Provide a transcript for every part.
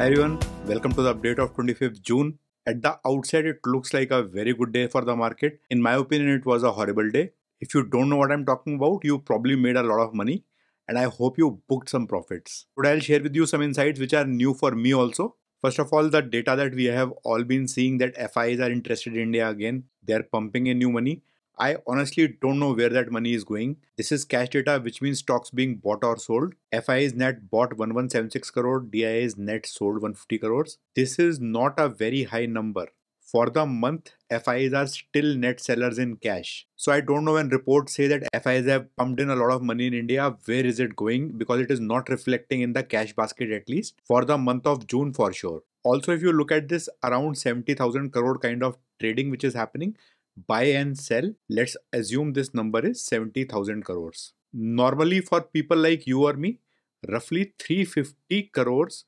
Hi everyone, welcome to the update of 25th June. At the outset, it looks like a very good day for the market. In my opinion, it was a horrible day. If you don't know what I'm talking about, you probably made a lot of money and I hope you booked some profits. Today, I'll share with you some insights which are new for me also. First of all, the data that we have all been seeing that FIs are interested in India again. They are pumping in new money I honestly don't know where that money is going. This is cash data, which means stocks being bought or sold. FI is net bought 1176 crore, DI is net sold 150 crores. This is not a very high number. For the month, FIs are still net sellers in cash. So I don't know when reports say that FIs have pumped in a lot of money in India, where is it going? Because it is not reflecting in the cash basket at least for the month of June for sure. Also, if you look at this around 70,000 crore kind of trading which is happening, buy and sell, let's assume this number is 70,000 crores. Normally, for people like you or me, roughly 350 crores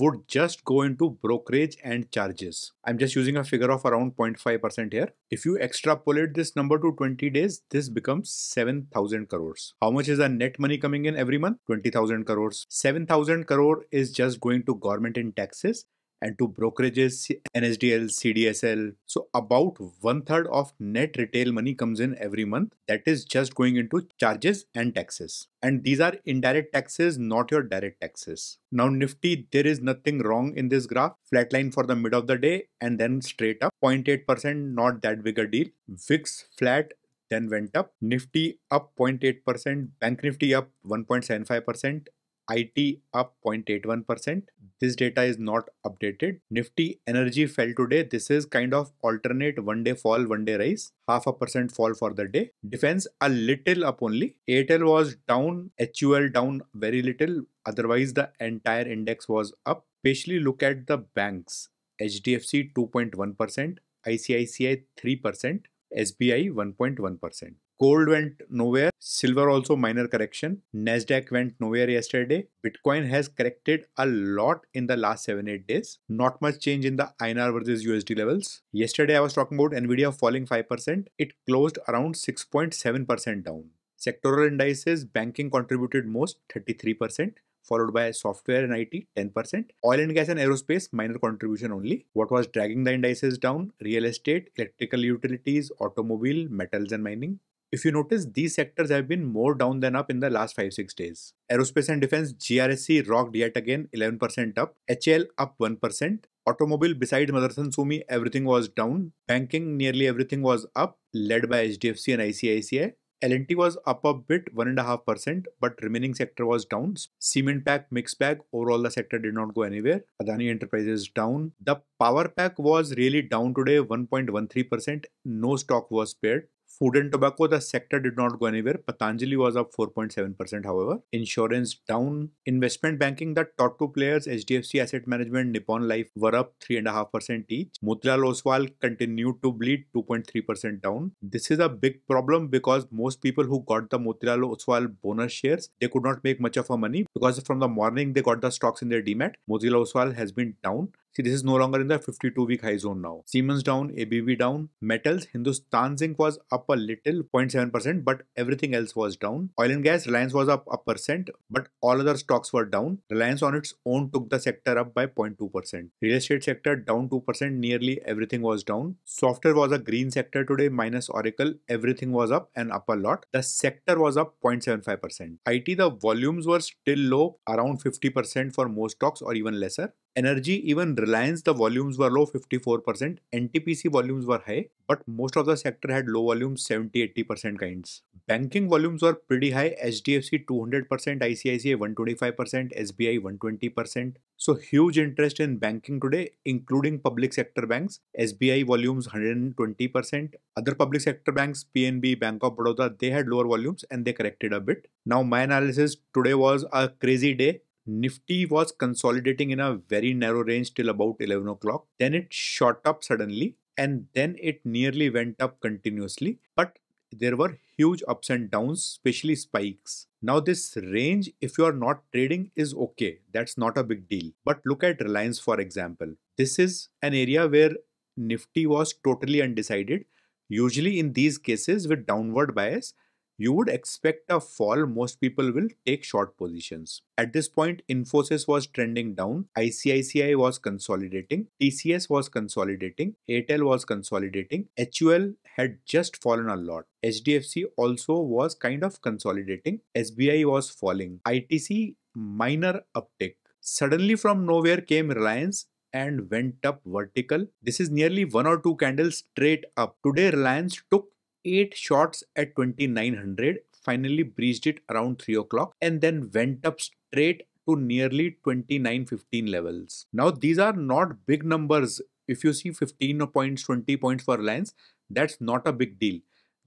would just go into brokerage and charges. I'm just using a figure of around 0.5% here. If you extrapolate this number to 20 days, this becomes 7,000 crores. How much is the net money coming in every month? 20,000 crores. 7,000 crore is just going to government in taxes and to brokerages NSDL, CDSL. So about one third of net retail money comes in every month. That is just going into charges and taxes. And these are indirect taxes, not your direct taxes. Now, Nifty, there is nothing wrong in this graph. Flatline for the mid of the day and then straight up 0.8%, not that big a deal. VIX flat, then went up. Nifty up 0.8%, Bank Nifty up 1.75%, IT up 0.81%. This data is not updated. Nifty energy fell today. This is kind of alternate one day fall, one day rise. Half a percent fall for the day. Defense a little up only. Airtel was down, HUL down very little. Otherwise, the entire index was up. Especially look at the banks. HDFC 2.1%, ICICI 3%, SBI 1.1%. Gold went nowhere. Silver also minor correction. Nasdaq went nowhere yesterday. Bitcoin has corrected a lot in the last 7-8 days. Not much change in the INR versus USD levels. Yesterday I was talking about Nvidia falling 5%. It closed around 6.7% down. Sectoral indices, banking contributed most 33% followed by software and IT 10%. Oil and gas and aerospace minor contribution only. What was dragging the indices down? Real estate, electrical utilities, automobile, metals and mining. If you notice, these sectors have been more down than up in the last 5-6 days. Aerospace and Defense GRSC rocked yet again 11% up, HL up 1%, automobile besides Motherson Sumi everything was down, banking nearly everything was up led by HDFC and ICICI. L&T was up a bit 1.5% but remaining sector was down. Cement pack, mix pack, overall the sector did not go anywhere. Adani Enterprises down. The power pack was really down today 1.13%. No stock was spared. Food and tobacco, the sector did not go anywhere. Patanjali was up 4.7%, however. Insurance down. Investment banking, the top two players, HDFC Asset Management, Nippon Life, were up 3.5% each. Motilal Oswal continued to bleed 2.3% down. This is a big problem because most people who got the Motilal Oswal bonus shares, they could not make much of a money because from the morning they got the stocks in their DMAT. Motilal Oswal has been down. See, this is no longer in the 52 week high zone now. Siemens down, ABB down, metals, Hindustan Zinc was up a little 0.7%, but everything else was down. Oil and gas, Reliance was up a percent, but all other stocks were down. Reliance on its own took the sector up by 0.2%. Real estate sector down 2%, nearly everything was down. Software was a green sector today, minus Oracle, everything was up and up a lot. The sector was up 0.75%. IT, the volumes were still low, around 50% for most stocks or even lesser energy even reliance the volumes were low 54% ntpc volumes were high but most of the sector had low volumes 70 80% kinds banking volumes were pretty high hdfc 200% icici 125% sbi 120% so huge interest in banking today including public sector banks sbi volumes 120% other public sector banks pnb bank of baroda they had lower volumes and they corrected a bit now my analysis today was a crazy day Nifty was consolidating in a very narrow range till about 11 o'clock. Then it shot up suddenly and then it nearly went up continuously. But there were huge ups and downs, especially spikes. Now this range, if you are not trading, is okay. That's not a big deal. But look at Reliance for example. This is an area where Nifty was totally undecided. Usually in these cases with downward bias, you would expect a fall, most people will take short positions. At this point, Infosys was trending down, ICICI was consolidating, TCS was consolidating, ATEL was consolidating, HUL had just fallen a lot. HDFC also was kind of consolidating, SBI was falling, ITC minor uptick. Suddenly from nowhere came Reliance and went up vertical. This is nearly one or two candles straight up. Today Reliance took 8 shots at 2900, finally breached it around 3 o'clock and then went up straight to nearly 2915 levels. Now these are not big numbers. If you see 15 points, 20 points for Reliance, that's not a big deal.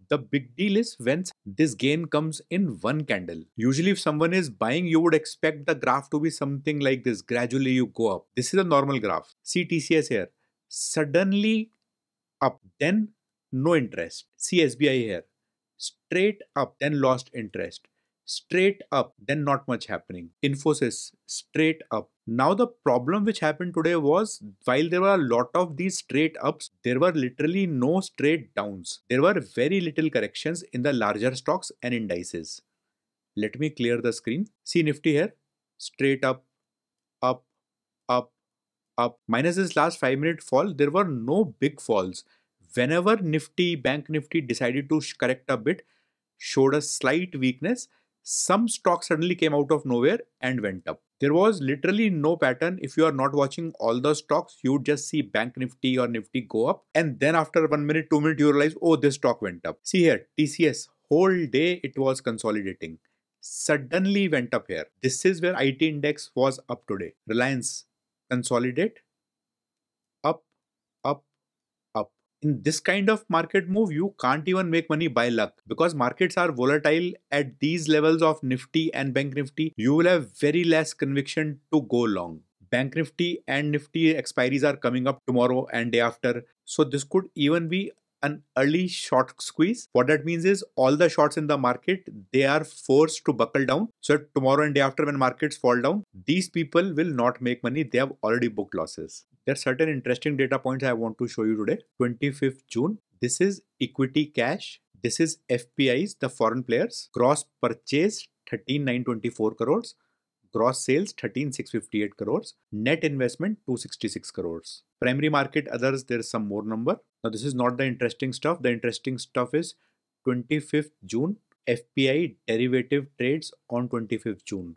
The big deal is when this gain comes in one candle. Usually if someone is buying, you would expect the graph to be something like this. Gradually you go up. This is a normal graph. See TCS here. Suddenly up. Then no interest. See SBI here. Straight up, then lost interest. Straight up, then not much happening. Infosys, straight up. Now, the problem which happened today was while there were a lot of these straight ups, there were literally no straight downs. There were very little corrections in the larger stocks and indices. Let me clear the screen. See Nifty here. Straight up, up, up, up. Minus this last 5 minute fall, there were no big falls whenever Nifty, Bank Nifty decided to correct a bit, showed a slight weakness, some stocks suddenly came out of nowhere and went up. There was literally no pattern. If you are not watching all the stocks, you just see Bank Nifty or Nifty go up. And then after one minute, two minutes, you realize, oh, this stock went up. See here, TCS, whole day it was consolidating. Suddenly went up here. This is where IT index was up today. Reliance, consolidate, in this kind of market move you can't even make money by luck because markets are volatile at these levels of nifty and bank nifty you will have very less conviction to go long bank nifty and nifty expiries are coming up tomorrow and day after so this could even be an early short squeeze. What that means is all the shorts in the market, they are forced to buckle down. So tomorrow and day after when markets fall down, these people will not make money. They have already booked losses. There are certain interesting data points I want to show you today. 25th June, this is equity cash. This is FPIs, the foreign players. Gross purchase 13,924 crores. Gross sales 13,658 crores. Net investment 266 crores. Primary market others, there's some more number. Now this is not the interesting stuff. The interesting stuff is 25th June FPI derivative trades on 25th June.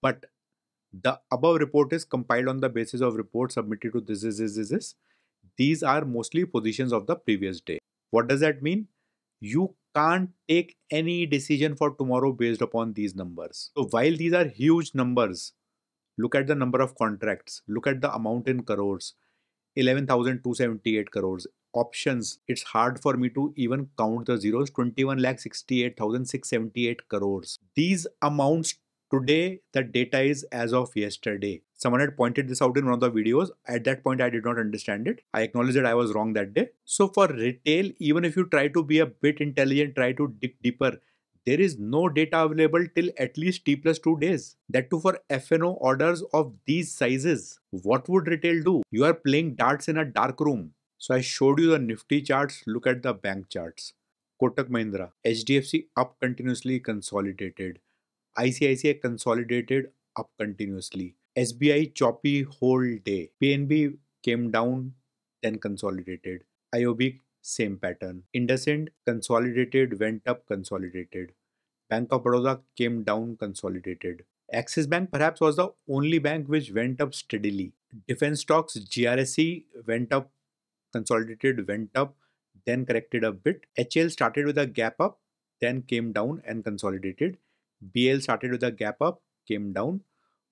But the above report is compiled on the basis of reports submitted to this, this, this, this. These are mostly positions of the previous day. What does that mean? You can't take any decision for tomorrow based upon these numbers. So while these are huge numbers, look at the number of contracts, look at the amount in crores, 11,278 crores. Options, it's hard for me to even count the zeros, 21,68,678 crores. These amounts today, the data is as of yesterday. Someone had pointed this out in one of the videos. At that point, I did not understand it. I acknowledge that I was wrong that day. So for retail, even if you try to be a bit intelligent, try to dig deeper, there is no data available till at least T plus 2 days. That too for FNO orders of these sizes. What would retail do? You are playing darts in a dark room. So I showed you the Nifty charts, look at the bank charts. Kotak Mahindra, HDFC up continuously consolidated. ICICI consolidated up continuously. SBI choppy whole day. PNB came down then consolidated. IOB same pattern. IndusInd consolidated went up consolidated. Bank of Baroda came down consolidated. Axis Bank perhaps was the only bank which went up steadily. Defense stocks, GRSE went up, consolidated went up, then corrected a bit. HL started with a gap up, then came down and consolidated. BL started with a gap up, came down.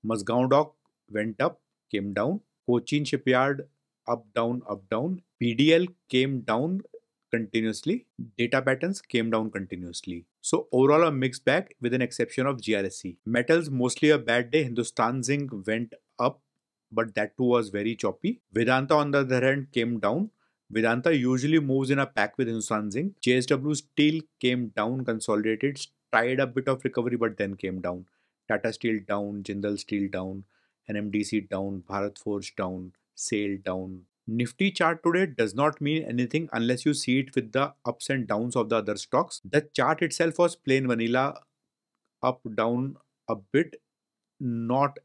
Mazgaon Dock went up, came down. Cochin Shipyard up, down, up, down. PDL came down, continuously, data patterns came down continuously. So overall a mixed bag with an exception of GRSC. Metals mostly a bad day, Hindustan Zinc went up but that too was very choppy. Vedanta on the other hand came down. Vedanta usually moves in a pack with Hindustan Zinc. JSW Steel came down, consolidated, tried a bit of recovery but then came down. Tata Steel down, Jindal Steel down, NMDC down, Bharat Forge down, Sale down, Nifty chart today does not mean anything unless you see it with the ups and downs of the other stocks. The chart itself was plain vanilla, up, down a bit, not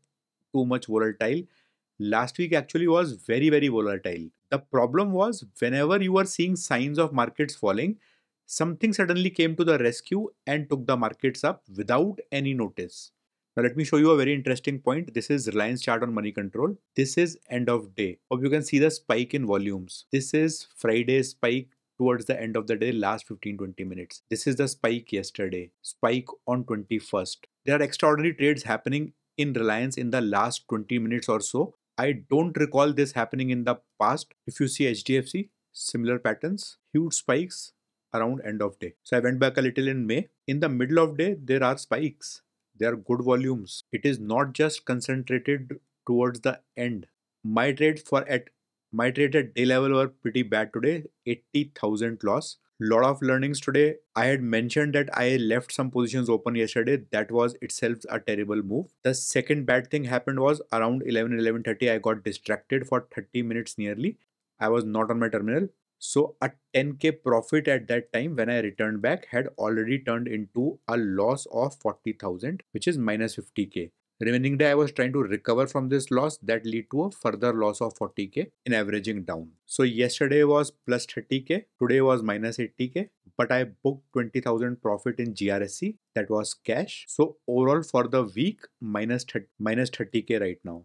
too much volatile. Last week actually was very, very volatile. The problem was whenever you were seeing signs of markets falling, something suddenly came to the rescue and took the markets up without any notice. Now let me show you a very interesting point. This is Reliance chart on money control. This is end of day. Hope you can see the spike in volumes. This is Friday spike towards the end of the day last 15-20 minutes. This is the spike yesterday. Spike on 21st. There are extraordinary trades happening in Reliance in the last 20 minutes or so. I don't recall this happening in the past. If you see HDFC, similar patterns, huge spikes around end of day. So I went back a little in May. In the middle of day, there are spikes. They are good volumes. It is not just concentrated towards the end. My trade for at my trade at day level were pretty bad today. 80,000 loss. Lot of learnings today. I had mentioned that I left some positions open yesterday. That was itself a terrible move. The second bad thing happened was around 11, 11.30 I got distracted for 30 minutes nearly. I was not on my terminal. So a 10k profit at that time when I returned back had already turned into a loss of 40,000 which is minus 50k. Remaining day I was trying to recover from this loss that lead to a further loss of 40k in averaging down. So yesterday was plus 30k, today was minus 80k but I booked 20,000 profit in GRSC that was cash. So overall for the week minus, 30, minus 30k right now.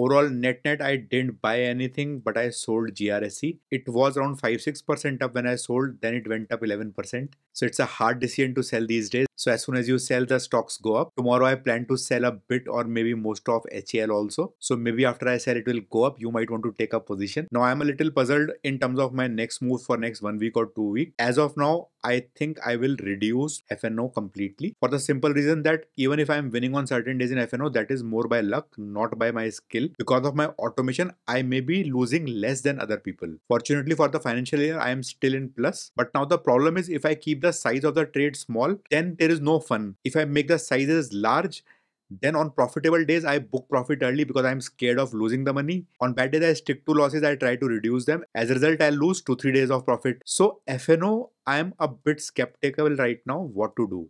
Overall, net net, I didn't buy anything, but I sold GRSC. It was around 5 6% up when I sold, then it went up 11%. So it's a hard decision to sell these days. So as soon as you sell, the stocks go up. Tomorrow I plan to sell a bit or maybe most of HAL also. So maybe after I sell, it will go up. You might want to take a position. Now I'm a little puzzled in terms of my next move for next one week or two week. As of now, I think I will reduce FNO completely for the simple reason that even if I'm winning on certain days in FNO, that is more by luck, not by my skill. Because of my automation, I may be losing less than other people. Fortunately for the financial year, I am still in plus. But now the problem is if I keep the size of the trade small, then there there is no fun. If I make the sizes large, then on profitable days, I book profit early because I'm scared of losing the money. On bad days, I stick to losses, I try to reduce them. As a result, I lose two, three days of profit. So, FNO, I'm a bit skeptical right now what to do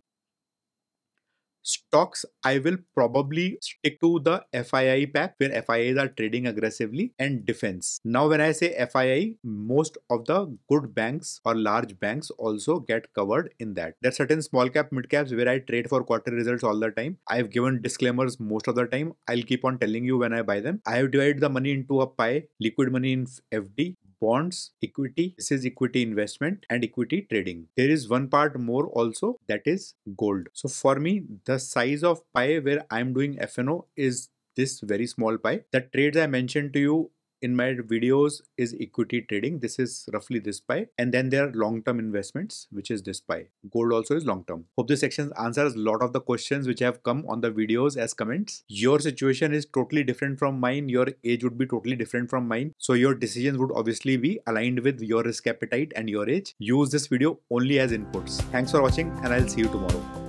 stocks i will probably stick to the fii pack where fiis are trading aggressively and defense now when i say fii most of the good banks or large banks also get covered in that there are certain small cap mid caps where i trade for quarter results all the time i have given disclaimers most of the time i'll keep on telling you when i buy them i have divided the money into a pie liquid money in fd bonds, equity, this is equity investment and equity trading. There is one part more also that is gold. So for me, the size of pie where I'm doing FNO is this very small pie. The trades I mentioned to you in my videos is equity trading. This is roughly this pie. And then there are long-term investments, which is this pie. Gold also is long-term. Hope this section answers a lot of the questions which have come on the videos as comments. Your situation is totally different from mine. Your age would be totally different from mine. So your decisions would obviously be aligned with your risk appetite and your age. Use this video only as inputs. Thanks for watching and I'll see you tomorrow.